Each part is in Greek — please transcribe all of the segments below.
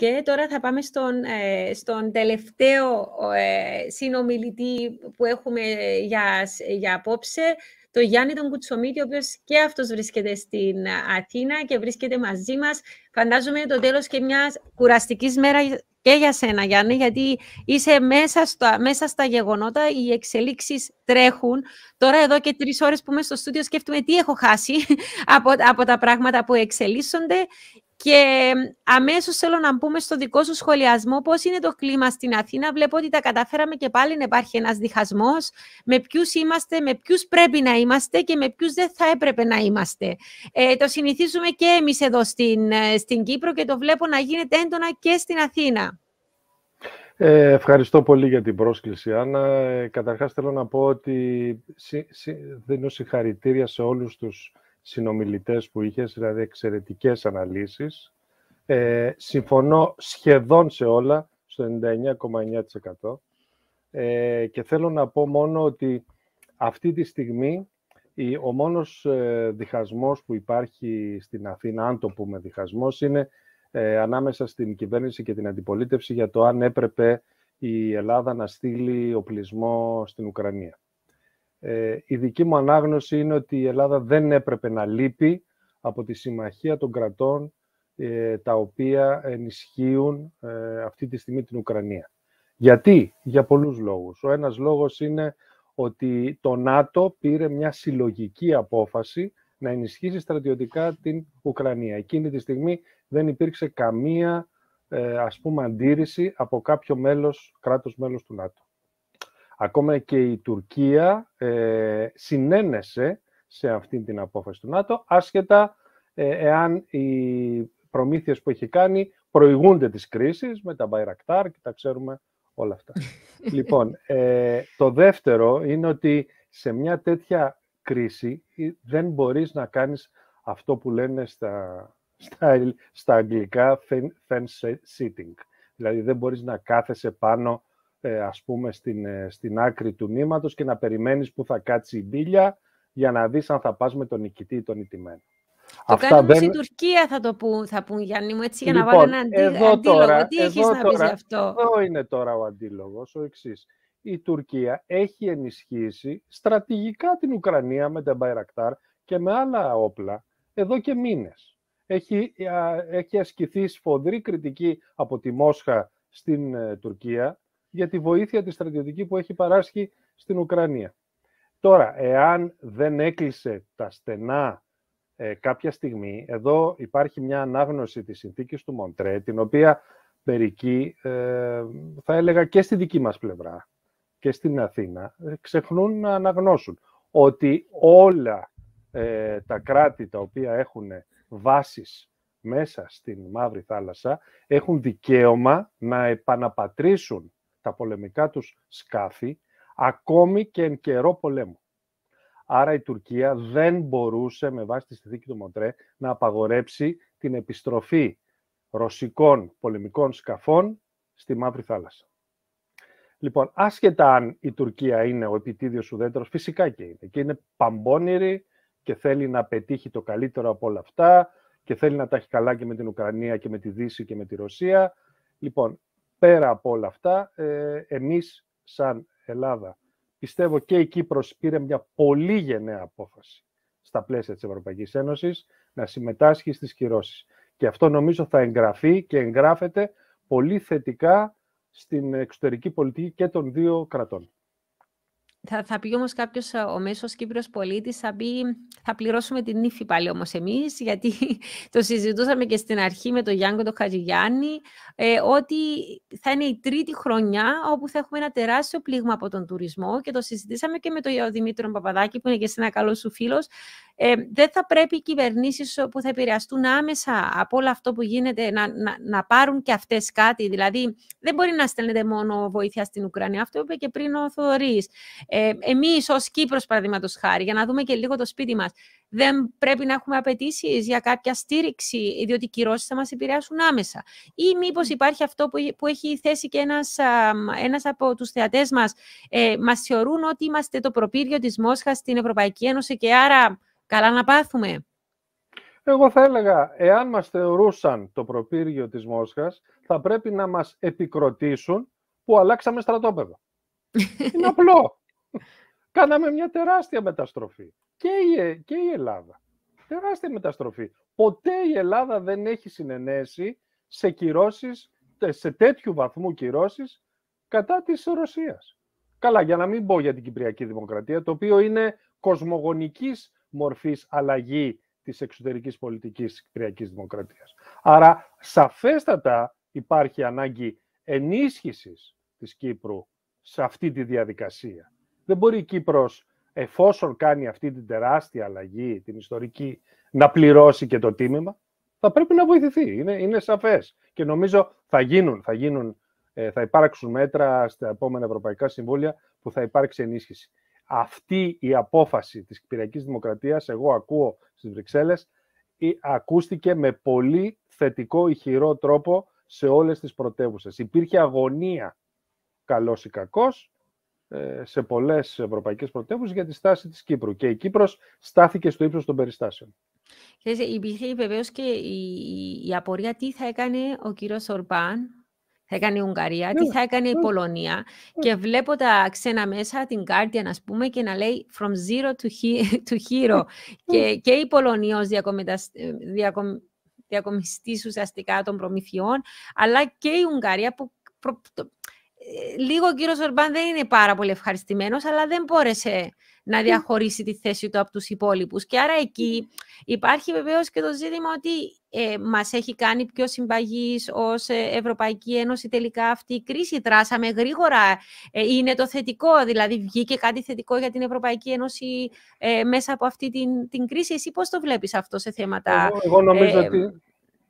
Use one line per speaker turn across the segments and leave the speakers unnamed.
Και τώρα θα πάμε στον, ε, στον τελευταίο ε, συνομιλητή που έχουμε για, για απόψε, το Γιάννη τον Κουτσομίτη, ο οποίος και αυτός βρίσκεται στην Αθήνα και βρίσκεται μαζί μας. Φαντάζομαι το τέλος και μιας κουραστικής μέρας και για σένα, Γιάννη, γιατί είσαι μέσα στα, μέσα στα γεγονότα, οι εξελίξεις τρέχουν. Τώρα εδώ και τρεις ώρες που είμαι στο στούντιο σκέφτομαι τι έχω χάσει από, από τα πράγματα που εξελίσσονται και αμέσως θέλω να πούμε στο δικό σου σχολιασμό πώς είναι το κλίμα στην Αθήνα. Βλέπω ότι τα καταφέραμε και πάλι να υπάρχει ένας διχασμός. Με ποιους είμαστε, με ποιους πρέπει να είμαστε και με ποιους δεν θα έπρεπε να είμαστε. Ε, το συνηθίζουμε και εμείς εδώ στην, ε, στην Κύπρο και το βλέπω να γίνεται έντονα και στην Αθήνα.
Ε, ευχαριστώ πολύ για την πρόσκληση, Άννα. Ε, καταρχάς θέλω να πω ότι δίνω συγχαρητήρια σε όλους τους συνομιλητές που είχες, δηλαδή εξαιρετικές αναλύσεις. Ε, συμφωνώ σχεδόν σε όλα, στο 99,9%. Ε, και θέλω να πω μόνο ότι αυτή τη στιγμή ο μόνος ε, διχασμός που υπάρχει στην Αθήνα, αν το πούμε διχασμός, είναι ε, ανάμεσα στην κυβέρνηση και την αντιπολίτευση για το αν έπρεπε η Ελλάδα να στείλει οπλισμό στην Ουκρανία. Ε, η δική μου ανάγνωση είναι ότι η Ελλάδα δεν έπρεπε να λείπει από τη συμμαχία των κρατών ε, τα οποία ενισχύουν ε, αυτή τη στιγμή την Ουκρανία. Γιατί? Για πολλούς λόγους. Ο ένας λόγος είναι ότι το ΝΑΤΟ πήρε μια συλλογική απόφαση να ενισχύσει στρατιωτικά την Ουκρανία. Εκείνη τη στιγμή δεν υπήρξε καμία, ε, ας πούμε, αντίρρηση από κάποιο μέλος, κράτος μέλος του ΝΑΤΟ. Ακόμα και η Τουρκία ε, συνένεσε σε αυτή την απόφαση του ΝΑΤΟ, άσχετα ε, εάν οι προμήθειες που έχει κάνει προηγούνται της κρίσης με τα Bayraktar και τα ξέρουμε όλα αυτά. λοιπόν, ε, το δεύτερο είναι ότι σε μια τέτοια κρίση δεν μπορείς να κάνεις αυτό που λένε στα, στα, αγγλικά fence sitting. Δηλαδή δεν μπορείς να κάθεσαι πάνω ε, ας πούμε στην, ε, στην άκρη του νήματος και να περιμένεις που θα κάτσει η μπίλια για να δεις αν θα πας με τον νικητή ή τον νητημένο.
Το Αυτά δεν... στην Τουρκία θα το πούν, θα πούν Γιάννη μου, έτσι για να λοιπόν, βάλουν ένα αντίλογο. Τι έχεις εδώ να πεις αυτό.
Εδώ είναι τώρα ο αντίλογος, ο εξής. Η Τουρκία έχει ενισχύσει στρατηγικά την Ουκρανία με τα Μπαϊρακτάρ και με άλλα όπλα εδώ και μήνες. Έχει, έχει ασκηθεί σφοδρή κριτική από τη Μόσχα στην ε, Τουρκία για τη βοήθεια τη στρατιωτική που έχει παράσχει στην Ουκρανία. Τώρα, εάν δεν έκλεισε τα στενά ε, κάποια στιγμή, εδώ υπάρχει μια ανάγνωση της συνθήκης του Μοντρέ, την οποία μερικοί, ε, θα έλεγα και στη δική μας πλευρά και στην Αθήνα, ε, ξεχνούν να αναγνώσουν ότι όλα ε, τα κράτη τα οποία έχουν βάσεις μέσα στην Μαύρη Θάλασσα έχουν δικαίωμα να επαναπατρίσουν τα πολεμικά τους σκάφη ακόμη και εν καιρό πολέμου. Άρα η Τουρκία δεν μπορούσε με βάση τη συνθήκη του Μοντρέ να απαγορέψει την επιστροφή ρωσικών πολεμικών σκαφών στη Μαύρη Θάλασσα. Λοιπόν, άσχετα αν η Τουρκία είναι ο επιτίδιος ουδέτερος, φυσικά και είναι. Και είναι παμπώνηρη και θέλει να πετύχει το καλύτερο από όλα αυτά και θέλει να τα έχει καλά και με την Ουκρανία και με τη Δύση και με τη Ρωσία. Λοιπόν, πέρα από όλα αυτά, ε, εμείς σαν Ελλάδα, πιστεύω και η Κύπρος πήρε μια πολύ γενναία απόφαση στα πλαίσια της Ευρωπαϊκής Ένωσης να συμμετάσχει στις κυρώσεις. Και αυτό νομίζω θα εγγραφεί και εγγράφεται πολύ θετικά στην εξωτερική πολιτική και των δύο κρατών.
Θα, θα πει όμως κάποιος ε, ο μέσος κύπριο πολίτης, θα πει θα πληρώσουμε την ύφη πάλι όμως εμείς, γιατί το συζητούσαμε και στην αρχή με τον Γιάνγκο τον Χατζηγιάννη, ε, ότι θα είναι η τρίτη χρονιά όπου θα έχουμε ένα τεράστιο πλήγμα από τον τουρισμό και το συζητήσαμε και με τον Δημήτρη Παπαδάκη που είναι και σε ένα καλό σου φίλος. Ε, δεν θα πρέπει οι κυβερνήσεις που θα επηρεαστούν άμεσα από όλο αυτό που γίνεται να, να, να πάρουν και αυτές κάτι. Δηλαδή, δεν μπορεί να στέλνετε μόνο βοήθεια στην Ουκρανία. Αυτό είπε και πριν ο Θοδωρής. Ε, Εμείς ως Κύπρος, παραδείγματος χάρη, για να δούμε και λίγο το σπίτι μας, δεν πρέπει να έχουμε απαιτήσεις για κάποια στήριξη, διότι οι κυρώσεις θα μας επηρεάσουν άμεσα. Ή μήπως υπάρχει αυτό που, που έχει θέσει και ένας ένας από τους θεατές μας, ε, μας θεωρούν ότι είμαστε το προπύργιο της Μόσχας στην Ευρωπαϊκή Ένωση και άρα καλά να πάθουμε.
Εγώ θα έλεγα, εάν μας θεωρούσαν το προπύργιο της Μόσχας, θα πρέπει να μας επικροτήσουν που αλλάξαμε στρατόπεδο. Είναι απλό. Κάναμε μια τεράστια μεταστροφή. Και η, ε, και η Ελλάδα. Τεράστια μεταστροφή. Ποτέ η Ελλάδα δεν έχει συνενέσει σε κυρώσεις, σε τέτοιου βαθμού κυρώσεις κατά της Ρωσίας. Καλά, για να μην πω για την Κυπριακή Δημοκρατία, το οποίο είναι κοσμογονικής μορφής αλλαγή της εξωτερικής πολιτικής της Κυπριακής Δημοκρατίας. Άρα, σαφέστατα υπάρχει ανάγκη ενίσχυσης της Κύπρου σε αυτή τη διαδικασία. Δεν μπορεί η Κύπρος, εφόσον κάνει αυτή την τεράστια αλλαγή, την ιστορική, να πληρώσει και το τίμημα. Θα πρέπει να βοηθηθεί, είναι, είναι σαφές. Και νομίζω θα γίνουν, θα γίνουν ε, θα υπάρξουν μέτρα στα επόμενα Ευρωπαϊκά Συμβούλια που θα υπάρξει ενίσχυση. Αυτή η απόφαση της Κυπριακής Δημοκρατίας, εγώ ακούω στις Βρυξέλλες, ε, ακούστηκε με πολύ θετικό, ηχηρό τρόπο σε όλες τις πρωτεύουσες. Υπήρχε αγωνία, καλός ή κακός, ε, σε πολλές ευρωπαϊκές πρωτεύουσες για τη στάση της Κύπρου. Και η Κύπρος στάθηκε στο ύψος των περιστάσεων.
Υπήρχε βεβαίως και η, η απορία τι θα έκανε ο κύριος Ορμπάν, θα έκανε η Ουγγαρία, τι ναι, θα έκανε η ναι, Πολωνία. Ναι. Και βλέπω τα ξένα μέσα, την Guardian, να πούμε, και να λέει «from zero to, hero». και, η Πολωνία ως ε, διακομιστής ουσιαστικά των προμηθειών, αλλά και η Ουγγαρία που προ λίγο ο κύριος Ορμπάν δεν είναι πάρα πολύ ευχαριστημένος, αλλά δεν μπόρεσε να διαχωρίσει τη θέση του από τους υπόλοιπους. Και άρα εκεί υπάρχει βεβαίως και το ζήτημα ότι ε, μας έχει κάνει πιο συμπαγή ως ε, Ευρωπαϊκή Ένωση τελικά αυτή η κρίση. Τράσαμε γρήγορα. Ε, είναι το θετικό, δηλαδή βγήκε κάτι θετικό για την Ευρωπαϊκή Ένωση ε, μέσα από αυτή την, κρίση. Εσύ πώς το βλέπεις αυτό σε θέματα... εγώ νομίζω ότι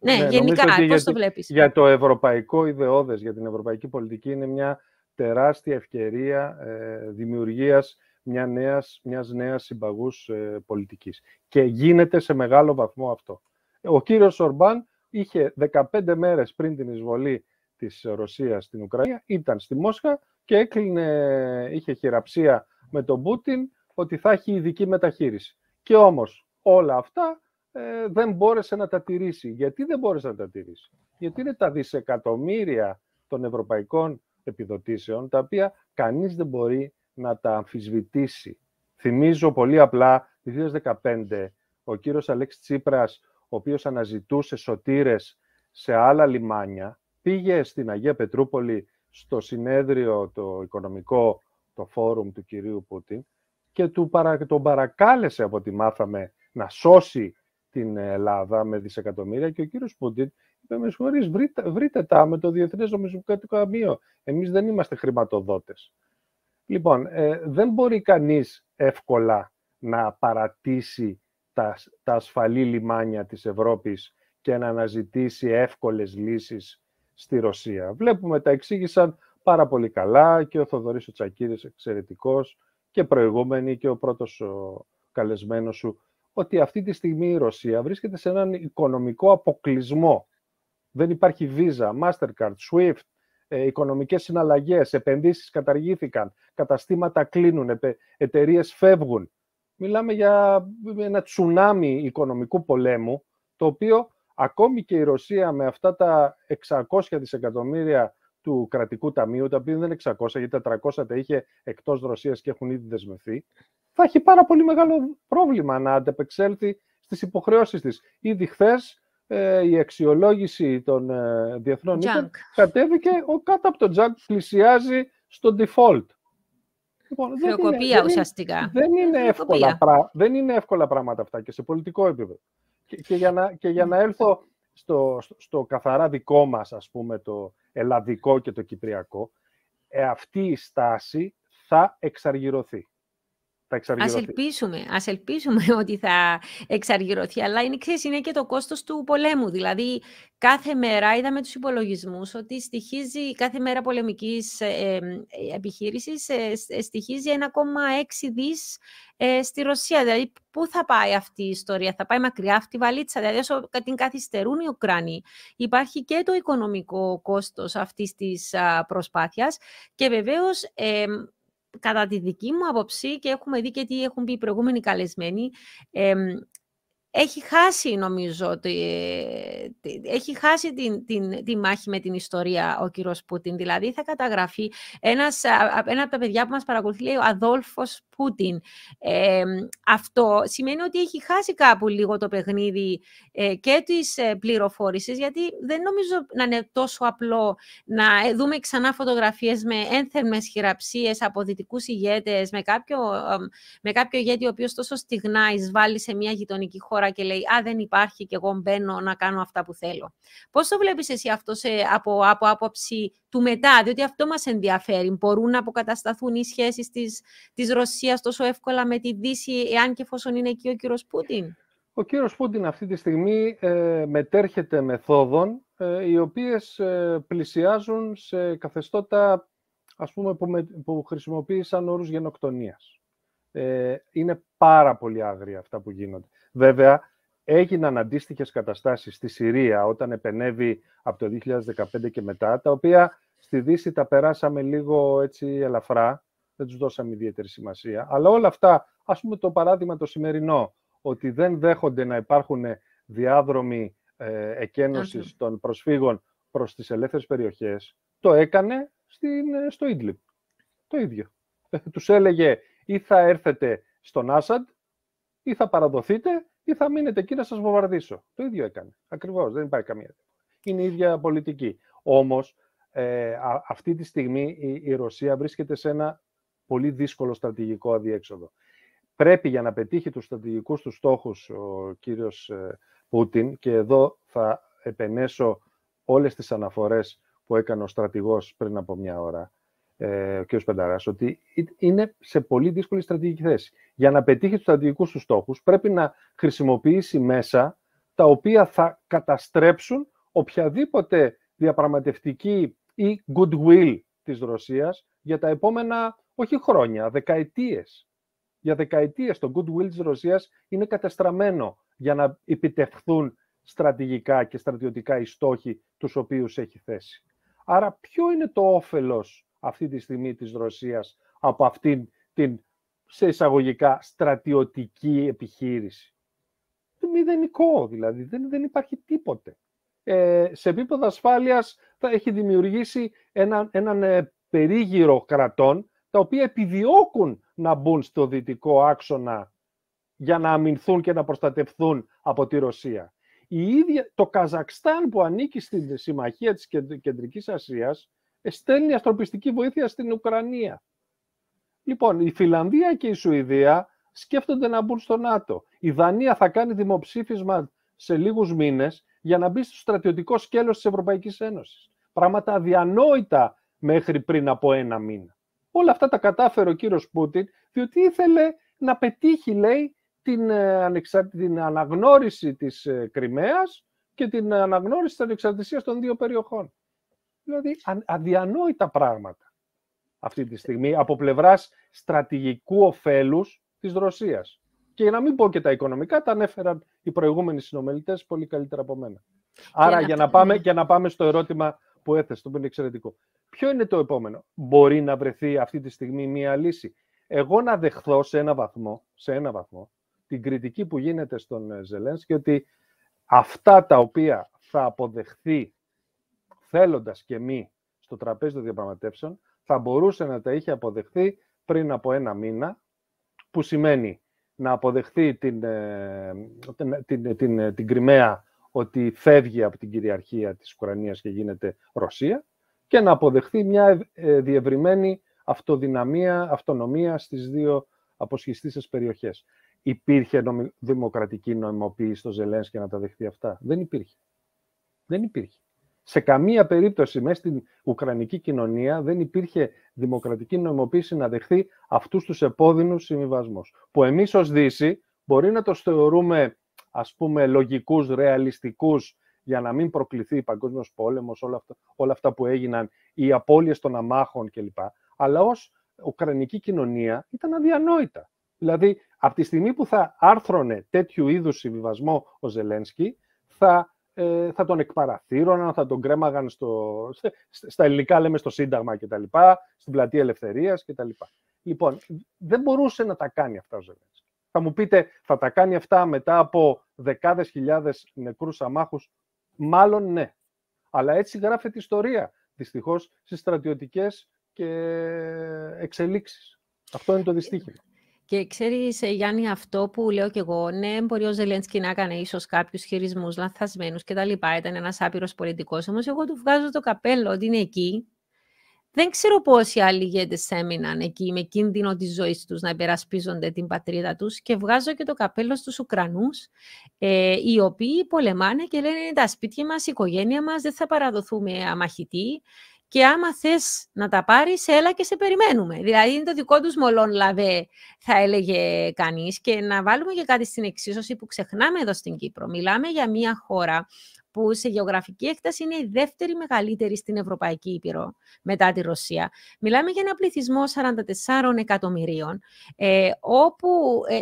ναι, ναι, γενικά, πώς για, το βλέπεις. Για το
ευρωπαϊκό ιδεώδες, για την ευρωπαϊκή πολιτική, είναι μια τεράστια ευκαιρία ε, δημιουργίας μια νέας, μιας νέας συμπαγούς ε, πολιτικής. Και γίνεται σε μεγάλο βαθμό αυτό. Ο κύριος Ορμπάν είχε 15 μέρες πριν την εισβολή της Ρωσίας στην Ουκρανία, ήταν στη Μόσχα και έκλεινε, είχε χειραψία με τον Πούτιν ότι θα έχει ειδική μεταχείριση. Και όμως όλα αυτά ε, δεν μπόρεσε να τα τηρήσει. Γιατί δεν μπόρεσε να τα τηρήσει. Γιατί είναι τα δισεκατομμύρια των ευρωπαϊκών επιδοτήσεων, τα οποία κανείς δεν μπορεί να τα αμφισβητήσει. Θυμίζω πολύ απλά, το 2015, ο κύριος Αλέξης Τσίπρας, ο οποίος αναζητούσε σωτήρες σε άλλα λιμάνια, πήγε στην Αγία Πετρούπολη στο συνέδριο το οικονομικό, το φόρουμ του κυρίου Πούτιν και τον παρακάλεσε από ό,τι μάθαμε να σώσει την Ελλάδα με δισεκατομμύρια και ο κύριος Πούντιν είπε με συγχωρείς βρείτε, τα με το Διεθνές Νομισμοκρατικό Αμείο. Εμείς δεν είμαστε χρηματοδότες. Λοιπόν, ε, δεν μπορεί κανείς εύκολα να παρατήσει τα, τα ασφαλή λιμάνια της Ευρώπης και να αναζητήσει εύκολες λύσεις στη Ρωσία. Βλέπουμε, τα εξήγησαν πάρα πολύ καλά και ο Θοδωρής Τσακίδης εξαιρετικός και προηγούμενοι και ο πρώτος ο καλεσμένος σου ότι αυτή τη στιγμή η Ρωσία βρίσκεται σε έναν οικονομικό αποκλεισμό. Δεν υπάρχει Visa, Mastercard, SWIFT, ε, οικονομικές συναλλαγές, επενδύσεις καταργήθηκαν, καταστήματα κλείνουν, εταιρείες φεύγουν. Μιλάμε για ένα τσουνάμι οικονομικού πολέμου, το οποίο ακόμη και η Ρωσία με αυτά τα 600 δισεκατομμύρια του κρατικού ταμείου, τα οποία δεν είναι 600, γιατί τα τα είχε εκτός Ρωσίας και έχουν ήδη δεσμευθεί, θα έχει πάρα πολύ μεγάλο πρόβλημα να αντεπεξέλθει στις υποχρεώσεις της. Ήδη χθες ε, η αξιολόγηση των ε, διεθνών κατέβηκε ο, κάτω από το τζακ, πλησιάζει στο default. Λοιπόν, δεν είναι, ουσιαστικά. Δεν είναι, εύκολα, πρά, δεν είναι εύκολα πράγματα αυτά και σε πολιτικό επίπεδο. Και, και, για, να, και για να ναι. έλθω στο, στο, στο καθαρά δικό μας, ας πούμε, το, ελλαδικό και το κυπριακό, ε, αυτή η στάση θα εξαργυρωθεί θα Ας
ελπίσουμε, ας ελπίσουμε ότι θα εξαργυρωθεί, αλλά είναι, ξέρεις, είναι και το κόστος του πολέμου. Δηλαδή, κάθε μέρα είδαμε τους υπολογισμούς ότι στοιχίζει, κάθε μέρα πολεμικής ε, ε, ε επιχείρησης ε, ε στοιχίζει 1,6 δις ε, στη Ρωσία. Δηλαδή, πού θα πάει αυτή η ιστορία, θα πάει μακριά αυτή η βαλίτσα. Δηλαδή, όσο την καθυστερούν οι Ουκρανοί, υπάρχει και το οικονομικό κόστος αυτής της προσπάθειας και βεβαίως κατά τη δική μου άποψη και έχουμε δει και τι έχουν πει οι προηγούμενοι καλεσμένοι, έχει χάσει νομίζω ότι έχει χάσει την, την, τη μάχη με την ιστορία ο κύριος Πούτιν. Δηλαδή θα καταγραφεί ένας, ένα από τα παιδιά που μας παρακολουθεί λέει ο Αδόλφος Πούτιν. Ε, αυτό σημαίνει ότι έχει χάσει κάπου λίγο το παιχνίδι ε, και της ε, γιατί δεν νομίζω να είναι τόσο απλό να ε, δούμε ξανά φωτογραφίες με ένθερμες χειραψίες από δυτικούς ηγέτες με κάποιο, με κάποιο ηγέτη ο οποίος τόσο στιγνά εισβάλλει σε μια γειτονική χώρα και λέει «Α, δεν υπάρχει και εγώ μπαίνω να κάνω αυτά που θέλω». Πώς το βλέπεις εσύ αυτό σε, από, από άποψη του μετά, διότι αυτό μας ενδιαφέρει. Μπορούν να αποκατασταθούν οι σχέσεις της, της Ρωσίας τόσο εύκολα με τη Δύση, εάν και εφόσον είναι εκεί ο κύριος Πούτιν.
Ο κύριος Πούτιν αυτή τη στιγμή ε, μετέρχεται μεθόδων ε, οι οποίες ε, πλησιάζουν σε καθεστώτα ας πούμε, που, με, που χρησιμοποίησαν όρους γενοκτονίας. Ε, είναι πάρα πολύ άγρια αυτά που γίνονται. Βέβαια, έγιναν αντίστοιχες καταστάσεις στη Συρία όταν επενεύει από το 2015 και μετά, τα οποία στη Δύση τα περάσαμε λίγο έτσι ελαφρά, δεν τους δώσαμε ιδιαίτερη σημασία. Αλλά όλα αυτά, ας πούμε το παράδειγμα το σημερινό, ότι δεν δέχονται να υπάρχουν διάδρομοι ε, των προσφύγων προς τις ελεύθερες περιοχές, το έκανε ε, στο Ίντλιπ. Το ίδιο. Ε, τους έλεγε ή θα έρθετε στον Άσαντ ή θα παραδοθείτε ή θα μείνετε εκεί να σας βομβαρδίσω. Το ίδιο έκανε. Ακριβώς. Δεν υπάρχει καμία. Είναι η ίδια πολιτική. Όμως, ε, αυτή τη στιγμή η, Ρωσία βρίσκεται σε ένα πολύ δύσκολο στρατηγικό αδιέξοδο. Πρέπει για να πετύχει τους στρατηγικούς τους στόχους ο κύριος ε, Πούτιν και εδώ θα επενέσω όλες τις αναφορές που έκανε ο στρατηγός πριν από μια ώρα ε, ο κ. Πενταράς, ότι είναι σε πολύ δύσκολη στρατηγική θέση. Για να πετύχει τους στρατηγικούς τους στόχους, πρέπει να χρησιμοποιήσει μέσα τα οποία θα καταστρέψουν οποιαδήποτε διαπραγματευτική ή goodwill της Ρωσίας για τα επόμενα, όχι χρόνια, δεκαετίες. Για δεκαετίες το goodwill της Ρωσίας είναι καταστραμμένο για να επιτευχθούν στρατηγικά και στρατιωτικά οι στόχοι τους οποίους έχει θέσει. Άρα ποιο είναι το όφελος αυτή τη στιγμή της Ρωσίας από αυτήν την, σε εισαγωγικά, στρατιωτική επιχείρηση. Μηδενικό δηλαδή, δεν, δεν υπάρχει τίποτε. Ε, σε επίπεδο ασφάλειας θα έχει δημιουργήσει ένα, έναν ε, περίγυρο κρατών τα οποία επιδιώκουν να μπουν στο δυτικό άξονα για να αμυνθούν και να προστατευθούν από τη Ρωσία. Η ίδια, το Καζακστάν που ανήκει στη Συμμαχία της Κεντρικής Ασίας στέλνει ανθρωπιστική βοήθεια στην Ουκρανία. Λοιπόν, η Φιλανδία και η Σουηδία σκέφτονται να μπουν στο ΝΑΤΟ. Η Δανία θα κάνει δημοψήφισμα σε λίγους μήνες για να μπει στο στρατιωτικό σκέλος της Ευρωπαϊκής Ένωσης. Πράγματα αδιανόητα μέχρι πριν από ένα μήνα. Όλα αυτά τα κατάφερε ο κύριος Πούτιν, διότι ήθελε να πετύχει, λέει, την, ε, την αναγνώριση της ε, Κρυμαίας και την αναγνώριση της ανεξαρτησίας των δύο περιοχών. Δηλαδή, αδιανόητα πράγματα αυτή τη ε, στιγμή από πλευράς στρατηγικού ωφέλους της Ρωσίας. Και για να μην πω και τα οικονομικά, τα ανέφεραν οι προηγούμενοι συνομιλητές πολύ καλύτερα από μένα.
Άρα, για, να, πάμε, ναι. για
να πάμε στο ερώτημα που έθεσε, το οποίο είναι εξαιρετικό. Ποιο είναι το επόμενο. Μπορεί να βρεθεί αυτή τη στιγμή μία λύση. Εγώ να δεχθώ σε ένα βαθμό, σε ένα βαθμό την κριτική που γίνεται στον ε, Ζελένσκι ότι αυτά τα οποία θα αποδεχθεί θέλοντας και μη στο τραπέζι των διαπραγματεύσεων, θα μπορούσε να τα είχε αποδεχθεί πριν από ένα μήνα, που σημαίνει να αποδεχθεί την, ε, την, την, την, την Κρυμαία ότι φεύγει από την κυριαρχία της Ουκρανίας και γίνεται Ρωσία και να αποδεχθεί μια ε, διευρυμένη αυτοδυναμία, αυτονομία στις δύο αποσχιστήσεις περιοχές. Υπήρχε δημοκρατική νομιμοποίηση στο Ζελένσκι να τα δεχθεί αυτά. Δεν υπήρχε. Δεν υπήρχε. Σε καμία περίπτωση μέσα στην Ουκρανική κοινωνία δεν υπήρχε δημοκρατική νομιμοποίηση να δεχθεί αυτούς τους επώδυνους συμβιβασμούς. Που εμείς ως Δύση μπορεί να το θεωρούμε ας πούμε λογικούς, ρεαλιστικούς για να μην προκληθεί παγκόσμιος πόλεμος, όλα αυτά, όλα αυτά που έγιναν, οι απώλειες των αμάχων κλπ. Αλλά ως Ουκρανική κοινωνία ήταν αδιανόητα. Δηλαδή, από τη στιγμή που θα άρθρωνε τέτοιου είδους συμβιβασμό ο Ζελένσκι, θα ε, θα τον εκπαραθύρωναν, θα τον κρέμαγαν στο, στα ελληνικά λέμε στο Σύνταγμα κτλ. Στην πλατεία Ελευθερίας κτλ. Λοιπόν, δεν μπορούσε να τα κάνει αυτά ο Ζελένσκι. Θα μου πείτε, θα τα κάνει αυτά μετά από δεκάδες χιλιάδες νεκρούς αμάχους. Μάλλον ναι. Αλλά έτσι γράφεται η ιστορία. Δυστυχώς στις στρατιωτικές και εξελίξεις. Αυτό είναι το δυστύχημα.
Και ξέρεις, ε, Γιάννη, αυτό που λέω κι εγώ, ναι, μπορεί ο Ζελένσκι να έκανε ίσως κάποιους χειρισμούς λανθασμένους κτλ. Ήταν ένας άπειρος πολιτικός. Όμως, εγώ του βγάζω το καπέλο ότι είναι εκεί. Δεν ξέρω πόσοι άλλοι ηγέτες έμειναν εκεί με κίνδυνο της ζωής τους να υπερασπίζονται την πατρίδα τους. Και βγάζω και το καπέλο στους Ουκρανούς, ε, οι οποίοι πολεμάνε και λένε τα σπίτια μας, η οικογένεια μας, δεν θα παραδοθούμε αμαχητή και άμα θες να τα πάρεις, έλα και σε περιμένουμε. Δηλαδή είναι το δικό τους μολόν λαβέ, θα έλεγε κανείς, Και να βάλουμε και κάτι στην εξίσωση που ξεχνάμε εδώ στην Κύπρο. Μιλάμε για μια χώρα που σε γεωγραφική έκταση είναι η δεύτερη μεγαλύτερη στην Ευρωπαϊκή Ήπειρο μετά τη Ρωσία. Μιλάμε για ένα πληθυσμό 44 εκατομμυρίων, ε, όπου ε,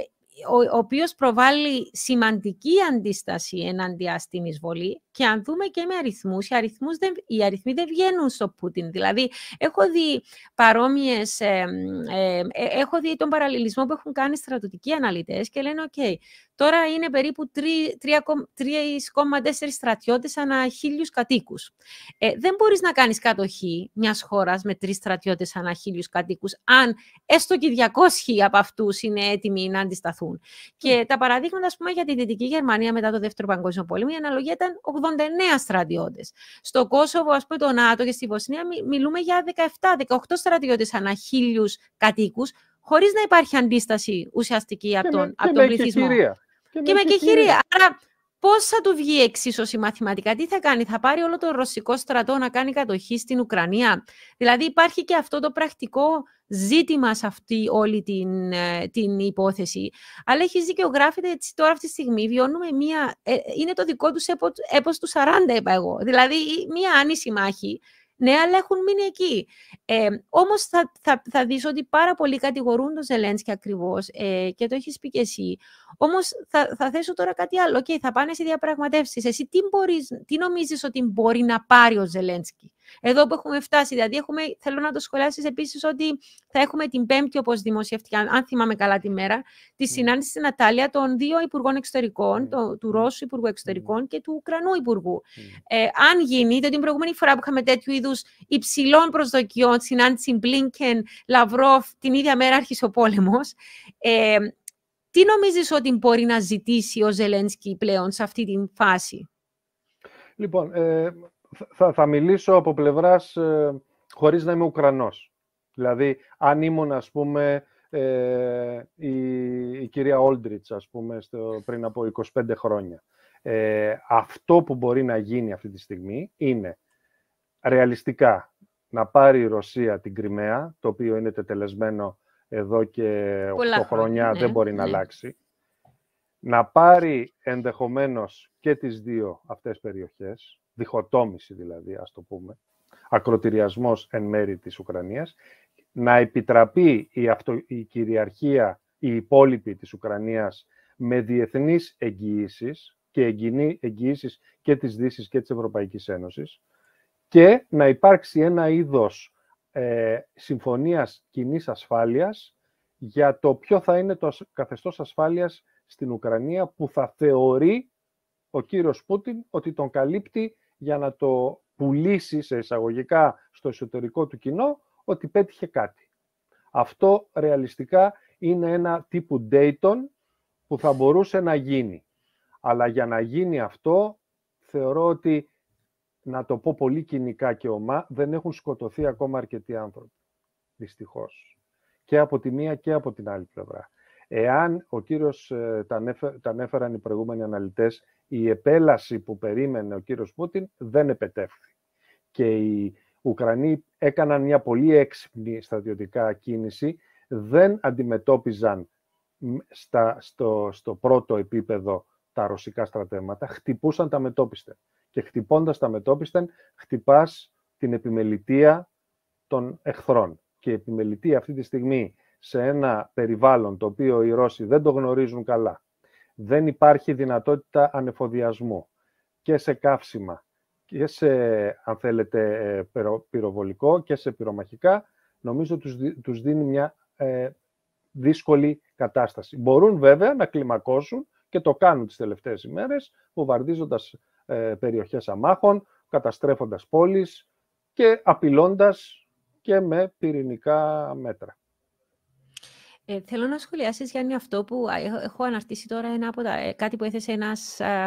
ο, οποίος προβάλλει σημαντική αντίσταση εναντιά στην εισβολή, και αν δούμε και με αριθμούς, οι, αριθμούς δεν, οι αριθμοί δεν βγαίνουν στο Πούτιν. Δηλαδή, έχω δει παρόμοιες... Ε, ε, έχω δει τον παραλληλισμό που έχουν κάνει στρατιωτικοί αναλυτές και λένε: οκ, τώρα είναι περίπου 3,4 στρατιώτες ανά χίλιους κατοίκους. Ε, δεν μπορείς να κάνεις κατοχή μιας χώρας με τρεις στρατιώτες ανά χίλιους κατοίκους, αν έστω και 200 από αυτούς είναι έτοιμοι να αντισταθούν. Και τα παραδείγματα, ας πούμε, για τη Δυτική Γερμανία μετά το Δεύτερο Παγκόσμιο Πόλεμο, η αναλογία ήταν στρατιώτες. Στο Κόσοβο, ας πούμε, το ΝΑΤΟ και στη Βοσνία μιλούμε για 17-18 στρατιώτες ανά χίλιους κατοίκους, χωρίς να υπάρχει αντίσταση ουσιαστική από τον, και πληθυσμό. Και, με κεχηρία. Άρα Πώς θα του βγει η εξίσωση μαθηματικά, τι θα κάνει, θα πάρει όλο το ρωσικό στρατό να κάνει κατοχή στην Ουκρανία. Δηλαδή υπάρχει και αυτό το πρακτικό ζήτημα σε αυτή όλη την, ε, την υπόθεση. Αλλά έχεις δικαιογράφεται έτσι τώρα αυτή τη στιγμή. Βιώνουμε μία. Ε, ε, είναι το δικό τους έπο του 40, είπα εγώ. Δηλαδή μία άνηση μάχη ναι, αλλά έχουν μείνει εκεί. Ε, Όμως θα, θα, θα δεις ότι πάρα πολλοί κατηγορούν τον Ζελένσκι ακριβώς ε, και το έχεις πει και εσύ. Όμως θα, θα θέσω τώρα κάτι άλλο. Okay, θα πάνε σε διαπραγματεύσεις. Εσύ τι, μπορείς, τι νομίζεις ότι μπορεί να πάρει ο Ζελένσκι. Εδώ που έχουμε φτάσει, δηλαδή έχουμε, θέλω να το σχολιάσεις επίσης ότι θα έχουμε την πέμπτη όπως δημοσιεύτηκε, αν θυμάμαι καλά τη μέρα, τη ναι. συνάντηση στην Ατάλια των δύο Υπουργών Εξωτερικών, ναι. του ναι. Ρώσου Υπουργού Εξωτερικών και του Ουκρανού Υπουργού. Ε, αν γίνει, διότι την προηγούμενη φορά που είχαμε τέτοιου είδους υψηλών προσδοκιών, συνάντηση Μπλίνκεν, Λαυρόφ, την ίδια μέρα άρχισε ο πόλεμος. Ε, τι νομίζεις ότι μπορεί να ζητήσει ο Ζελένσκι πλέον σε αυτή την φάση.
Λοιπόν, ε, θα, θα μιλήσω από πλευράς ε, χωρίς να είμαι Ουκρανός. Δηλαδή, αν ήμουν, ας πούμε, ε, η, κυρία Όλντριτς, ας πούμε, πριν από 25 χρόνια. Ε, αυτό που μπορεί να γίνει αυτή τη στιγμή είναι ρεαλιστικά να πάρει η Ρωσία την Κρυμαία, το οποίο είναι τετελεσμένο εδώ και 8 χρόνια, δεν ναι, μπορεί να ναι. αλλάξει. Να πάρει ενδεχομένως και τις δύο αυτές περιοχές, διχοτόμηση δηλαδή, ας το πούμε, ακροτηριασμός εν μέρη της Ουκρανίας, να επιτραπεί η, αυτο, η κυριαρχία, η υπόλοιπη της Ουκρανίας με διεθνείς εγγυήσεις και εγγυήσεις και της Δύσης και της Ευρωπαϊκής Ένωσης και να υπάρξει ένα είδος ε, συμφωνίας κοινής ασφάλειας για το ποιο θα είναι το καθεστώς ασφάλειας στην Ουκρανία που θα θεωρεί ο κύριος Πούτιν ότι τον καλύπτει για να το πουλήσεις σε εισαγωγικά στο εσωτερικό του κοινό ότι πέτυχε κάτι. Αυτό ρεαλιστικά είναι ένα τύπου Dayton που θα μπορούσε να γίνει. Αλλά για να γίνει αυτό θεωρώ ότι, να το πω πολύ κοινικά και ομά, δεν έχουν σκοτωθεί ακόμα αρκετοί άνθρωποι, δυστυχώς. Και από τη μία και από την άλλη πλευρά. Εάν ο κύριος, ε, τα ανέφεραν οι προηγούμενοι αναλυτές, η επέλαση που περίμενε ο κύριος Πούτιν δεν επετέφθη. Και οι Ουκρανοί έκαναν μια πολύ έξυπνη στρατιωτικά κίνηση, δεν αντιμετώπιζαν στα, στο, στο πρώτο επίπεδο τα ρωσικά στρατεύματα, χτυπούσαν τα μετόπιστε. Και χτυπώντας τα μετόπιστε, χτυπάς την επιμελητεία των εχθρών. Και η επιμελητεία αυτή τη στιγμή σε ένα περιβάλλον το οποίο οι Ρώσοι δεν το γνωρίζουν καλά, δεν υπάρχει δυνατότητα ανεφοδιασμού και σε καύσιμα και σε, αν θέλετε, ε, πυροβολικό και σε πυρομαχικά, νομίζω τους, τους δίνει μια ε, δύσκολη κατάσταση. Μπορούν βέβαια να κλιμακώσουν και το κάνουν τις τελευταίες ημέρες, βομβαρδίζοντας ε, περιοχές αμάχων, καταστρέφοντας πόλεις και απειλώντας και με πυρηνικά μέτρα.
Ε, θέλω να σχολιάσεις, Γιάννη, αυτό που έχω αναρτήσει τώρα ένα από τα, ε, κάτι που έθεσε ένας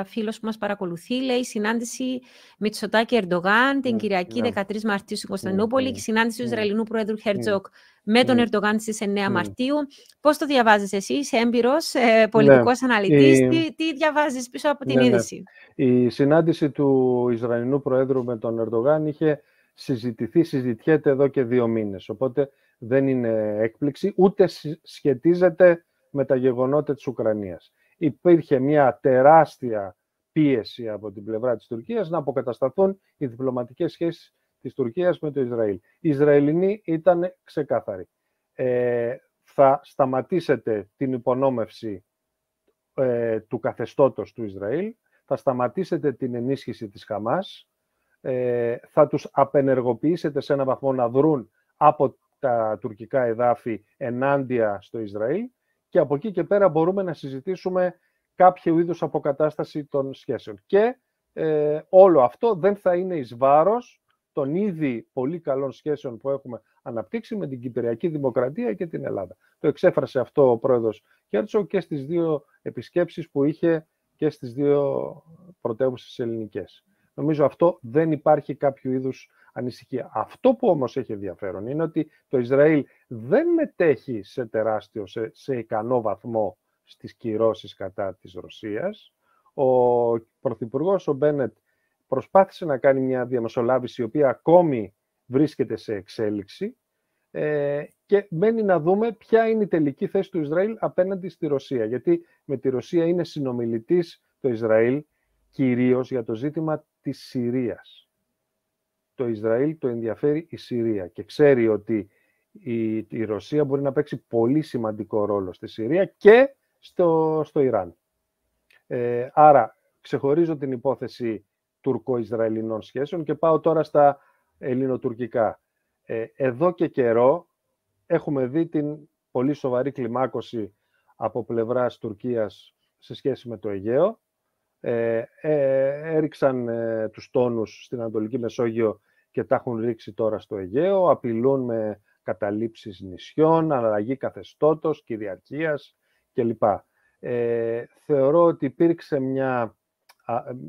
φίλος που μας παρακολουθεί. Λέει, συνάντηση με Μητσοτάκη Ερντογάν την ναι, Κυριακή 13 ναι. Μαρτίου στην ναι, Κωνσταντινούπολη και συνάντηση του Ισραηλινού Πρόεδρου Χέρτζοκ με τον Ερντογάν στις 9 Μαρτίου. Πώς το διαβάζεις εσύ, είσαι έμπειρος, ε, πολιτικός αναλυτής, τι, τι διαβάζεις πίσω από την είδηση.
Η συνάντηση του Ισραηλινού Προέδρου με τον Ερντογάν είχε συζητηθεί, συζητιέται εδώ και δύο μήνες. Οπότε δεν είναι έκπληξη, ούτε σχετίζεται με τα γεγονότα της Ουκρανίας. Υπήρχε μια τεράστια πίεση από την πλευρά της Τουρκίας να αποκατασταθούν οι διπλωματικές σχέσεις της Τουρκίας με το Ισραήλ. Οι Ισραηλινοί ήταν ξεκάθαροι. Ε, θα σταματήσετε την υπονόμευση ε, του καθεστώτος του Ισραήλ, θα σταματήσετε την ενίσχυση της Χαμάς, ε, θα τους απενεργοποιήσετε σε ένα βαθμό να δρουν από τα τουρκικά εδάφη ενάντια στο Ισραήλ και από εκεί και πέρα μπορούμε να συζητήσουμε κάποιο είδους αποκατάσταση των σχέσεων. Και ε, όλο αυτό δεν θα είναι εις βάρος των ήδη πολύ καλών σχέσεων που έχουμε αναπτύξει με την Κυπριακή Δημοκρατία και την Ελλάδα. Το εξέφρασε αυτό ο πρόεδρος Χέρτσο και στις δύο επισκέψεις που είχε και στις δύο πρωτεύουσες ελληνικές. Νομίζω αυτό δεν υπάρχει κάποιο είδους ανησυχία. Αυτό που όμως έχει ενδιαφέρον είναι ότι το Ισραήλ δεν μετέχει σε τεράστιο, σε, σε ικανό βαθμό στις κυρώσεις κατά της Ρωσίας. Ο Πρωθυπουργός ο Μπένετ, προσπάθησε να κάνει μια διαμεσολάβηση η οποία ακόμη βρίσκεται σε εξέλιξη ε, και μένει να δούμε ποια είναι η τελική θέση του Ισραήλ απέναντι στη Ρωσία. Γιατί με τη Ρωσία είναι συνομιλητής το Ισραήλ κυρίως για το ζήτημα της Συρίας. Το Ισραήλ το ενδιαφέρει η Συρία και ξέρει ότι η, Ρωσία μπορεί να παίξει πολύ σημαντικό ρόλο στη Συρία και στο, Ιράν. Ε, άρα, ξεχωρίζω την υπόθεση τουρκο-ισραηλινών σχέσεων και πάω τώρα στα ελληνοτουρκικά. Ε, εδώ και καιρό έχουμε δει την πολύ σοβαρή κλιμάκωση από πλευράς Τουρκίας σε σχέση με το Αιγαίο ε, ε, έριξαν ε, τους τόνους στην Ανατολική Μεσόγειο και τα έχουν ρίξει τώρα στο Αιγαίο, απειλούν με καταλήψεις νησιών, αλλαγή καθεστώτος, κυριαρχίας κλπ. Ε, θεωρώ ότι υπήρξε μια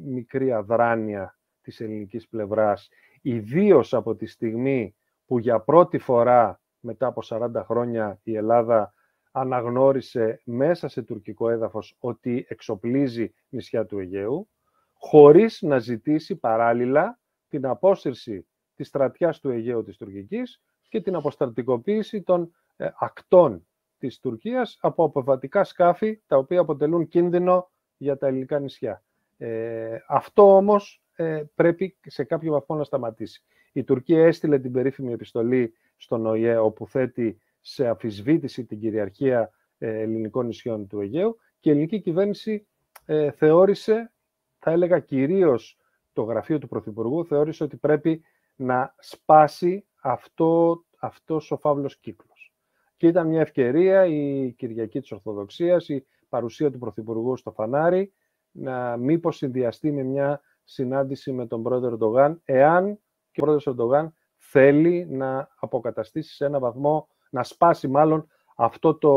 μικρή αδράνεια της ελληνικής πλευράς, ιδίως από τη στιγμή που για πρώτη φορά μετά από 40 χρόνια η Ελλάδα αναγνώρισε μέσα σε τουρκικό έδαφος ότι εξοπλίζει νησιά του Αιγαίου, χωρίς να ζητήσει παράλληλα την απόσυρση της στρατιάς του Αιγαίου της Τουρκικής και την αποστρατικοποίηση των ε, ακτών της Τουρκίας από αποβατικά σκάφη, τα οποία αποτελούν κίνδυνο για τα ελληνικά νησιά. Ε, αυτό όμως ε, πρέπει σε κάποιο βαθμό να σταματήσει. Η Τουρκία έστειλε την περίφημη επιστολή στον ΟΗΕ, όπου θέτει σε αφισβήτηση την κυριαρχία ε, ελληνικών νησιών του Αιγαίου και η ελληνική κυβέρνηση ε, θεώρησε, θα έλεγα κυρίως το γραφείο του Πρωθυπουργού, θεώρησε ότι πρέπει να σπάσει αυτό, αυτός ο φαύλος κύκλος. Και ήταν μια ευκαιρία η Κυριακή της Ορθοδοξίας, η παρουσία του Πρωθυπουργού στο Φανάρι, να μήπως συνδυαστεί με μια συνάντηση με τον πρόεδρο Ερντογάν, εάν και ο πρόεδρος Ερντογάν θέλει να αποκαταστήσει σε ένα βαθμό να σπάσει μάλλον αυτό το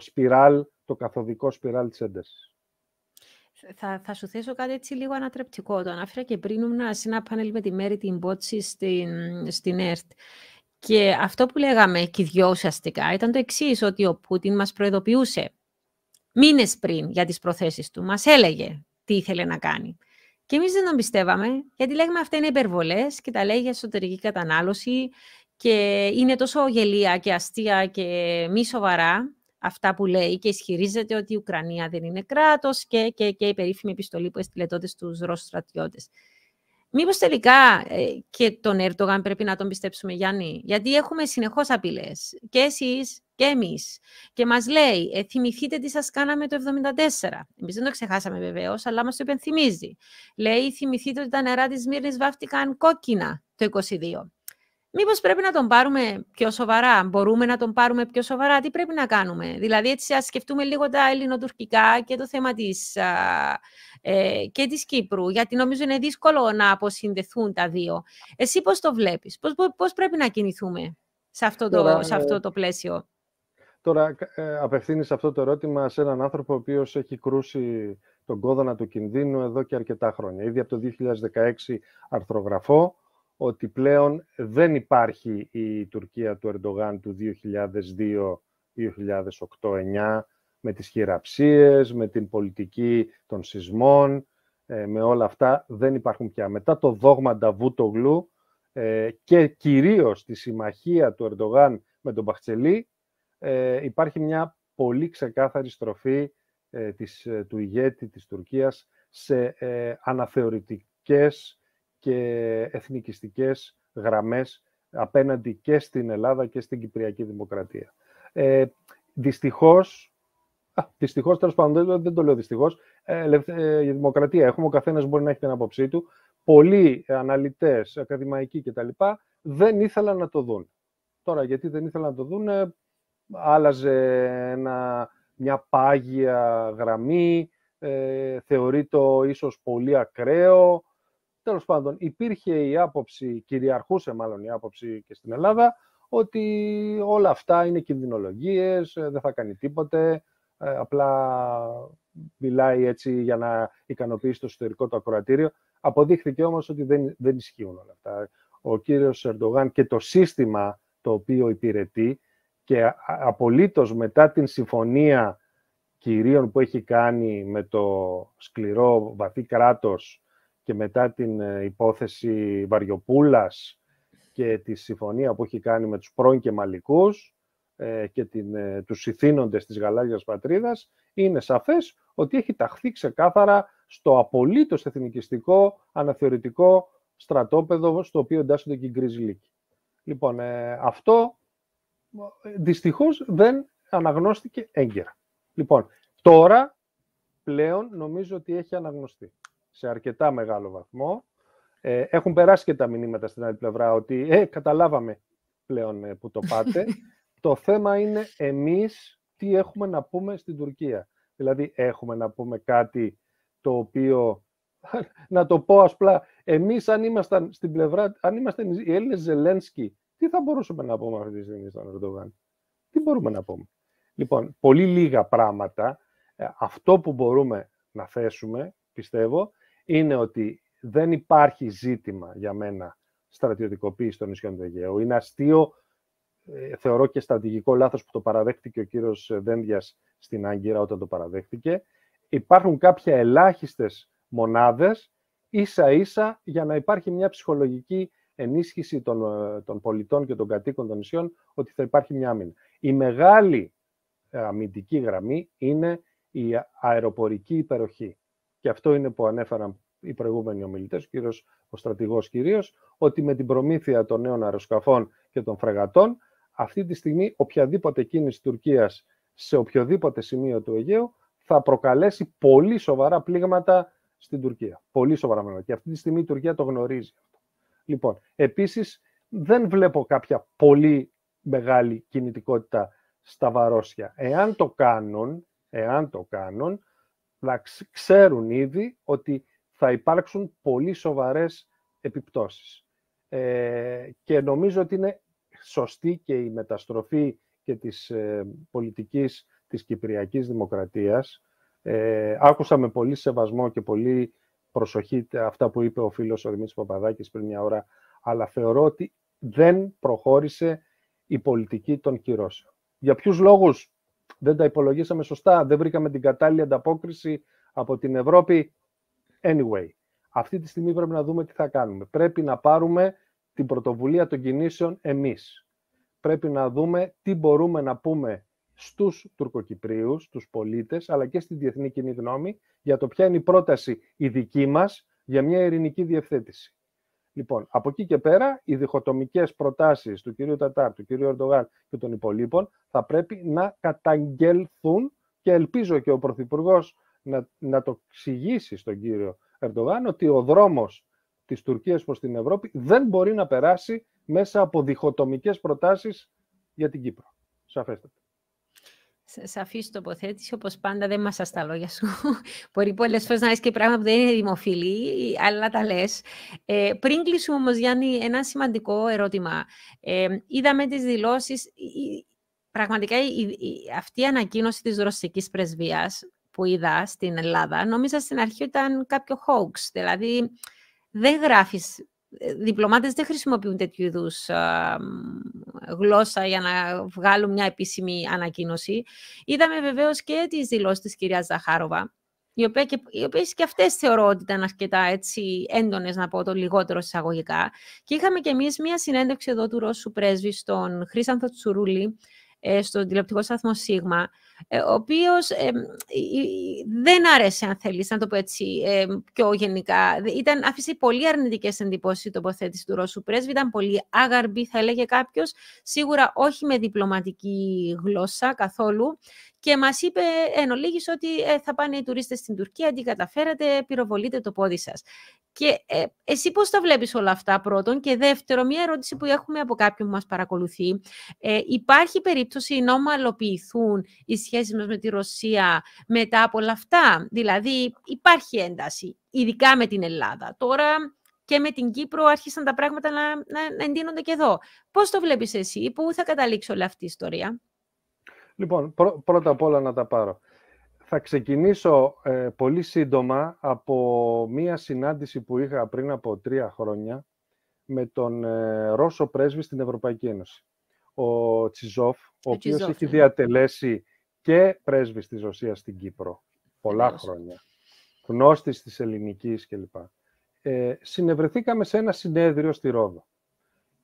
σπιράλ, το καθοδικό σπιράλ της έντασης.
Θα, θα σου θέσω κάτι έτσι λίγο ανατρεπτικό. Το ανάφερα και πριν ήμουν σε ένα πάνελ με τη Μέρη την Πότση στην, στην ΕΡΤ. Και αυτό που λέγαμε και δυο ουσιαστικά ήταν το εξής ότι ο Πούτιν μας προειδοποιούσε μήνες πριν για τις προθέσεις του. Μας έλεγε τι ήθελε να κάνει. Και εμείς δεν τον πιστεύαμε, γιατί λέγουμε αυτά είναι υπερβολές και τα λέει για εσωτερική κατανάλωση, και είναι τόσο γελία και αστεία και μη σοβαρά αυτά που λέει και ισχυρίζεται ότι η Ουκρανία δεν είναι κράτος και, και, και η περίφημη επιστολή που έστειλε τότε στους Ρώσους στρατιώτες. Μήπως τελικά ε, και τον Ερντογάν πρέπει να τον πιστέψουμε, Γιάννη, γιατί έχουμε συνεχώς απειλές και εσείς και εμείς. Και μας λέει, ε, θυμηθείτε τι σας κάναμε το 1974. Εμείς δεν το ξεχάσαμε βεβαίως, αλλά μας το υπενθυμίζει. Λέει, θυμηθείτε ότι τα νερά της Μύρνης βάφτηκαν κόκκινα το 1922. Μήπως πρέπει να τον πάρουμε πιο σοβαρά, μπορούμε να τον πάρουμε πιο σοβαρά, τι πρέπει να κάνουμε. Δηλαδή, έτσι, ας σκεφτούμε λίγο τα ελληνοτουρκικά και το θέμα της ε, και της Κύπρου, γιατί νομίζω είναι δύσκολο να αποσυνδεθούν τα δύο. Εσύ πώς το βλέπεις, πώς πρέπει να κινηθούμε σε αυτό το, τώρα, ε, αυτό το πλαίσιο.
Τώρα ε, αυτό το ερώτημα σε έναν άνθρωπο ο οποίος έχει κρούσει τον κόδωνα του κινδύνου εδώ και αρκετά χρόνια. Ήδη από το 2016 αρθρογραφώ, ότι πλέον δεν υπάρχει η Τουρκία του Ερντογάν του 2002-2008-2009 με τις χειραψίες, με την πολιτική των σεισμών, ε, με όλα αυτά δεν υπάρχουν πια. Μετά το δόγμα Νταβούτογλου ε, και κυρίως τη συμμαχία του Ερντογάν με τον Μπαχτσελή ε, υπάρχει μια πολύ ξεκάθαρη στροφή της, του ηγέτη της Τουρκίας σε αναθεωρητικές και εθνικιστικές γραμμές απέναντι και στην Ελλάδα και στην Κυπριακή Δημοκρατία. Ε, δυστυχώς, α, δυστυχώς τέλος πάντων δεν το λέω δυστυχώς, ε, ε, η δημοκρατία έχουμε, ο καθένας μπορεί να έχει την άποψή του, πολλοί αναλυτές, ακαδημαϊκοί κτλ. δεν ήθελαν να το δουν. Τώρα, γιατί δεν ήθελαν να το δουν, ε, άλλαζε μια πάγια γραμμή, ε, θεωρεί το ίσως πολύ ακραίο, Τέλος πάντων, υπήρχε η άποψη, κυριαρχούσε μάλλον η άποψη και στην Ελλάδα, ότι όλα αυτά είναι κινδυνολογίες, ε, δεν θα κάνει τίποτε, ε, απλά μιλάει έτσι για να ικανοποιήσει το εσωτερικό του ακροατήριο. Αποδείχθηκε όμως ότι δεν, δεν ισχύουν όλα αυτά. Ο κύριος Ερντογάν και το σύστημα το οποίο υπηρετεί και απολύτως μετά την συμφωνία κυρίων που έχει κάνει με το σκληρό βαθύ κράτος και μετά την ε, υπόθεση Βαριοπούλας και τη συμφωνία που έχει κάνει με τους πρώην και ε, και την, ε, τους συθήνοντες της γαλάζιας πατρίδας, είναι σαφές ότι έχει ταχθεί ξεκάθαρα στο απολύτως εθνικιστικό, αναθεωρητικό στρατόπεδο στο οποίο εντάσσονται και οι γκριζλίκοι. Λοιπόν, ε, αυτό δυστυχώς δεν αναγνώστηκε έγκαιρα. Λοιπόν, τώρα πλέον νομίζω ότι έχει αναγνωστεί σε αρκετά μεγάλο βαθμό. Ε, έχουν περάσει και τα μηνύματα στην άλλη πλευρά ότι ε, καταλάβαμε πλέον ε, που το πάτε. το θέμα είναι εμείς τι έχουμε να πούμε στην Τουρκία. Δηλαδή, έχουμε να πούμε κάτι το οποίο, να το πω απλά, εμείς αν ήμασταν στην πλευρά, αν ήμασταν οι Έλληνες Ζελένσκι, τι θα μπορούσαμε να πούμε αυτή τη στιγμή στον Ερντογάν. Τι μπορούμε να πούμε. Λοιπόν, πολύ λίγα πράγματα. Ε, αυτό που μπορούμε να θέσουμε, πιστεύω, είναι ότι δεν υπάρχει ζήτημα για μένα στρατιωτικοποίηση των νησιών του Αιγαίου. Είναι αστείο, ε, θεωρώ και στρατηγικό λάθος που το παραδέχτηκε ο κύριος Δένδιας στην Άγκυρα όταν το παραδέχτηκε. Υπάρχουν κάποια ελάχιστες μονάδες ίσα ίσα για να υπάρχει μια ψυχολογική ενίσχυση των, ε, των πολιτών και των κατοίκων των νησιών ότι θα υπάρχει μια άμυνα. Η μεγάλη ε, αμυντική γραμμή είναι η αεροπορική υπεροχή και αυτό είναι που ανέφεραν οι προηγούμενοι ομιλητές, ο, κύριος, ο στρατηγός κυρίως, ότι με την προμήθεια των νέων αεροσκαφών και των φρεγατών, αυτή τη στιγμή οποιαδήποτε κίνηση Τουρκίας σε οποιοδήποτε σημείο του Αιγαίου θα προκαλέσει πολύ σοβαρά πλήγματα στην Τουρκία. Πολύ σοβαρά πλήγματα. Και αυτή τη στιγμή η Τουρκία το γνωρίζει Λοιπόν, επίσης δεν βλέπω κάποια πολύ μεγάλη κινητικότητα στα Βαρόσια. Εάν το κάνουν, εάν το κάνουν, θα ξέρουν ήδη ότι θα υπάρξουν πολύ σοβαρές επιπτώσεις. Ε, και νομίζω ότι είναι σωστή και η μεταστροφή και της ε, πολιτικής της Κυπριακής Δημοκρατίας. Ε, άκουσα με πολύ σεβασμό και πολύ προσοχή αυτά που είπε ο φίλος ο Δημήτρης Παπαδάκης πριν μια ώρα, αλλά θεωρώ ότι δεν προχώρησε η πολιτική των κυρώσεων. Για ποιους λόγους δεν τα υπολογίσαμε σωστά, δεν βρήκαμε την κατάλληλη ανταπόκριση από την Ευρώπη. Anyway, αυτή τη στιγμή πρέπει να δούμε τι θα κάνουμε. Πρέπει να πάρουμε την πρωτοβουλία των κινήσεων εμείς. Πρέπει να δούμε τι μπορούμε να πούμε στους Τουρκοκυπρίους, στους πολίτες, αλλά και στη διεθνή κοινή γνώμη, για το ποια είναι η πρόταση η δική μας για μια ειρηνική διευθέτηση. Λοιπόν, από εκεί και πέρα, οι διχοτομικές προτάσεις του κυρίου Τατάρ, του κυρίου Ερντογάν και των υπολείπων θα πρέπει να καταγγελθούν και ελπίζω και ο Πρωθυπουργός να, να το εξηγήσει στον κύριο Ερντογάν ότι ο δρόμος της Τουρκίας προς την Ευρώπη δεν μπορεί να περάσει μέσα από διχοτομικές προτάσεις για την Κύπρο. Σαφέστατα
σαφή τοποθέτηση, όπως πάντα δεν μας τα λόγια σου. Μπορεί πολλές φορές να λες και πράγματα που δεν είναι δημοφιλή, αλλά τα λες. Ε, πριν κλείσουμε όμως Γιάννη, ένα σημαντικό ερώτημα. Ε, είδαμε τις δηλώσεις, πραγματικά η, η, αυτή η ανακοίνωση της ρωσικής πρεσβείας που είδα στην Ελλάδα, νόμιζα στην αρχή ήταν κάποιο hoax, δηλαδή δεν γράφεις διπλωμάτες δεν χρησιμοποιούν τέτοιου είδους γλώσσα για να βγάλουν μια επίσημη ανακοίνωση. Είδαμε βεβαίως και τις δηλώσεις της κυρίας Ζαχάροβα, οι οποίες και, οι αυτές θεωρώ ότι ήταν αρκετά έτσι, έντονες, να πω το λιγότερο εισαγωγικά. Και είχαμε και εμείς μια συνέντευξη εδώ του Ρώσου πρέσβη στον Χρήσανθο Τσουρούλη, ε, στον τηλεοπτικό σταθμό Σίγμα, ε, ο οποίος δεν άρεσε, αν θέλεις, να το πω έτσι ε, πιο γενικά. Ήταν, άφησε πολύ αρνητικές εντυπώσεις η τοποθέτηση του Ρώσου πρέσβη, ήταν πολύ άγαρμπη, θα έλεγε κάποιος, σίγουρα όχι με διπλωματική γλώσσα καθόλου και μας είπε εν ολίγης ότι ε, θα πάνε οι τουρίστες στην Τουρκία, τι καταφέρατε, πυροβολείτε το πόδι σας. Και ε, εσύ πώς τα βλέπεις όλα αυτά, πρώτον. Και δεύτερο, μια ερώτηση που έχουμε από κάποιον που μας παρακολουθεί. Ε, υπάρχει περίπτωση να ομαλοποιηθούν οι σχέσεις μας με τη Ρωσία μετά από όλα αυτά. Δηλαδή, υπάρχει ένταση, ειδικά με την Ελλάδα. Τώρα και με την Κύπρο άρχισαν τα πράγματα να, να, να εντείνονται και εδώ. Πώς το βλέπεις εσύ, πού θα καταλήξει όλη αυτή η ιστορία.
Λοιπόν, πρώτα απ' όλα να τα πάρω. Θα ξεκινήσω ε, πολύ σύντομα από μία συνάντηση που είχα πριν από τρία χρόνια με τον ε, Ρώσο πρέσβη στην Ευρωπαϊκή Ένωση, ο Τσιζόφ, ο, ο οποίος Τσιζόφ, έχει ναι. διατελέσει και πρέσβη της Ρωσίας στην Κύπρο πολλά χρόνια, γνώστης της ελληνικής κλπ. Ε, συνευρεθήκαμε σε ένα συνέδριο στη Ρόδο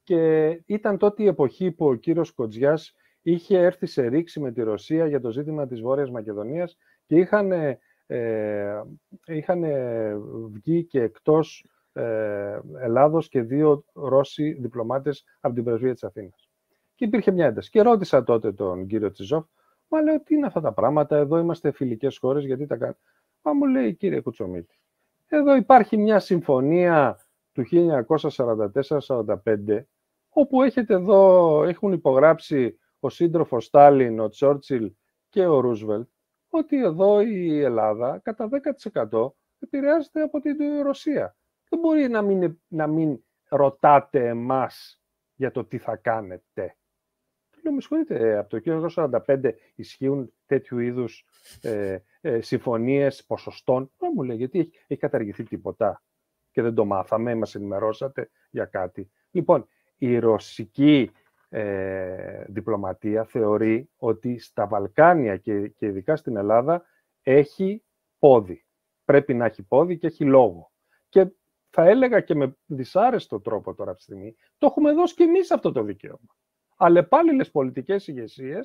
και ήταν τότε η εποχή που ο κύριος Κοντζιάς είχε έρθει σε ρήξη με τη Ρωσία για το ζήτημα της Βόρειας Μακεδονίας και είχαν, ε, είχαν βγει και εκτός ε, Ελλάδος και δύο Ρώσοι διπλωμάτες από την πρεσβεία της Αθήνας. Και υπήρχε μια ένταση. Και ρώτησα τότε τον κύριο Τσιζόφ, μα λέω τι είναι αυτά τα πράγματα, εδώ είμαστε φιλικές χώρες, γιατί τα κάνουν. Μα μου λέει κύριε Κουτσομίτη, εδώ υπάρχει μια συμφωνία του 1944-45, όπου έχετε εδώ, έχουν υπογράψει ο σύντροφος Στάλιν, ο Τσόρτσιλ και ο Ρούσβελτ ότι εδώ η Ελλάδα κατά 10% επηρεάζεται από την Ρωσία. Δεν μπορεί να μην, ε, να μην ρωτάτε εμάς για το τι θα κάνετε. Λέω, με συγχωρείτε, ε, από το 1945 ισχύουν τέτοιου είδους ε, ε, συμφωνίες ποσοστών. Δεν μου λέει, γιατί έχει, έχει καταργηθεί τίποτα και δεν το μάθαμε, μας ενημερώσατε για κάτι. Λοιπόν, η ρωσική ε, διπλωματία θεωρεί ότι στα Βαλκάνια και, και ειδικά στην Ελλάδα έχει πόδι. Πρέπει να έχει πόδι και έχει λόγο. Και θα έλεγα και με δυσάρεστο τρόπο τώρα αυτή τη στιγμή, το έχουμε δώσει και εμείς αυτό το δικαίωμα. Αλλεπάλληλες πολιτικές ηγεσίες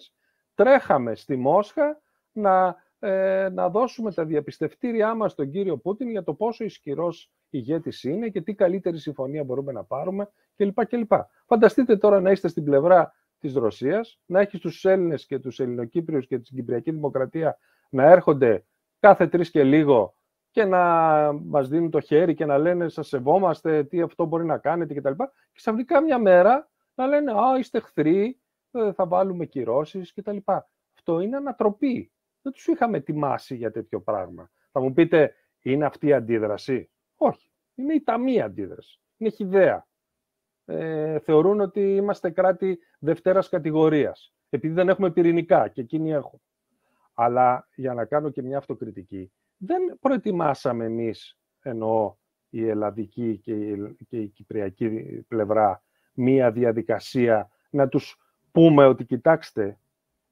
τρέχαμε στη Μόσχα να, ε, να δώσουμε τα διαπιστευτήριά μας στον κύριο Πούτιν για το πόσο ισχυρός ηγέτης είναι και τι καλύτερη συμφωνία μπορούμε να πάρουμε κλπ. κλπ. Φανταστείτε τώρα να είστε στην πλευρά της Ρωσίας, να έχει τους Έλληνες και τους Ελληνοκύπριους και την Κυπριακή Δημοκρατία να έρχονται κάθε τρεις και λίγο και να μας δίνουν το χέρι και να λένε σας σεβόμαστε, τι αυτό μπορεί να κάνετε κτλ. Και ξαφνικά μια μέρα να λένε «Α, είστε εχθροί, ε, θα βάλουμε κυρώσεις κτλ». Αυτό είναι ανατροπή. Δεν τους είχαμε ετοιμάσει για τέτοιο πράγμα. Θα μου πείτε, είναι αυτή η αντίδραση. Όχι. Είναι η ταμία αντίδραση. Είναι χιδέα. Ε, θεωρούν ότι είμαστε κράτη δευτέρας κατηγορίας, επειδή δεν έχουμε πυρηνικά και εκείνοι έχουν. Αλλά για να κάνω και μια αυτοκριτική, δεν προετοιμάσαμε εμείς, εννοώ η ελλαδική και η, κυπριακή πλευρά, μία διαδικασία να τους πούμε ότι κοιτάξτε,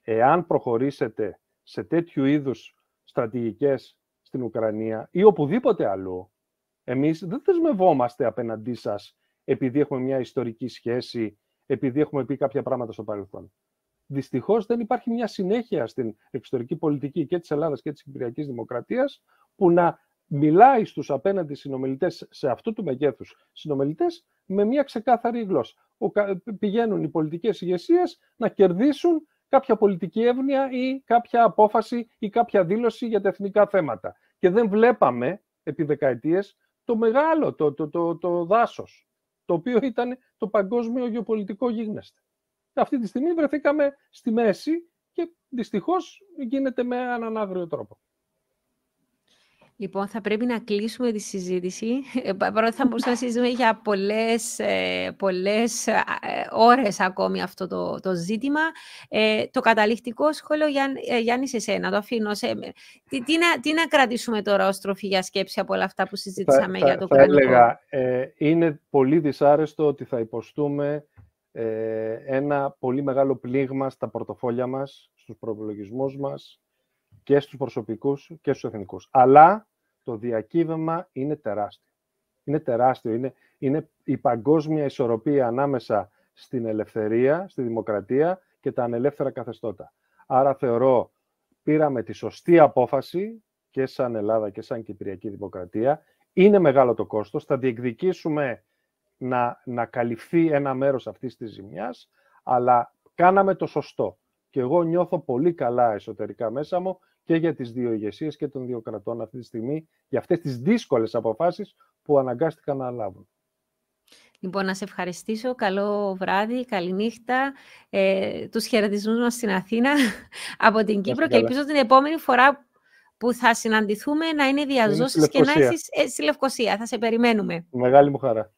εάν προχωρήσετε σε τέτοιου είδους στρατηγικές στην Ουκρανία ή οπουδήποτε αλλού, εμείς δεν δεσμευόμαστε απέναντί σας επειδή έχουμε μια ιστορική σχέση, επειδή έχουμε πει κάποια πράγματα στο παρελθόν. Δυστυχώς δεν υπάρχει μια συνέχεια στην εξωτερική πολιτική και της Ελλάδας και της Κυπριακής Δημοκρατίας που να μιλάει στους απέναντις συνομιλητές σε αυτού του μεγέθους συνομιλητές με μια ξεκάθαρη γλώσσα. Ο, πηγαίνουν οι πολιτικές ηγεσίες να κερδίσουν κάποια πολιτική εύνοια ή κάποια απόφαση ή κάποια δήλωση για τα εθνικά θέματα. Και δεν βλέπαμε επί δεκαετίες το μεγάλο, το, το, το, το δάσος, το οποίο ήταν το παγκόσμιο γεωπολιτικό γίγνεσθε. Αυτή τη στιγμή βρεθήκαμε στη μέση και δυστυχώς γίνεται με έναν άγριο τρόπο.
Λοιπόν, θα πρέπει να κλείσουμε τη συζήτηση. Ε, Παρότι θα μπορούσαμε να συζητήσουμε για πολλές, ε, πολλές ε, ώρες ακόμη αυτό το, το ζήτημα. το καταληκτικό σχόλιο, Γιάννη, σε σένα, το αφήνω σε τι, τι, να, τι να κρατήσουμε τώρα ως τροφή για σκέψη από όλα αυτά που συζήτησαμε για το θα, θα έλεγα,
ε, είναι πολύ δυσάρεστο ότι θα υποστούμε ένα πολύ μεγάλο πλήγμα στα πορτοφόλια μας, στους προπολογισμούς μας, και στους προσωπικούς και στους εθνικούς. Αλλά το διακύβευμα είναι τεράστιο. Είναι τεράστιο. Είναι, είναι η παγκόσμια ισορροπία ανάμεσα στην ελευθερία, στη δημοκρατία και τα ανελεύθερα καθεστώτα. Άρα θεωρώ πήραμε τη σωστή απόφαση και σαν Ελλάδα και σαν Κυπριακή Δημοκρατία. Είναι μεγάλο το κόστος. Θα διεκδικήσουμε να, να καλυφθεί ένα μέρος αυτής της ζημιάς, αλλά κάναμε το σωστό και εγώ νιώθω πολύ καλά εσωτερικά μέσα μου και για τις δύο ηγεσίες και των δύο κρατών αυτή τη στιγμή, για αυτές τις δύσκολες αποφάσεις που αναγκάστηκαν να λάβουν.
Λοιπόν, να σε ευχαριστήσω. Καλό βράδυ, καλή νύχτα. Ε, τους χαιρετισμούς μας στην Αθήνα από την Κύπρο και ελπίζω την επόμενη φορά που θα συναντηθούμε να είναι διαζώσεις και να είσαι ε, στη Λευκοσία. Θα σε περιμένουμε.
Μεγάλη μου χαρά.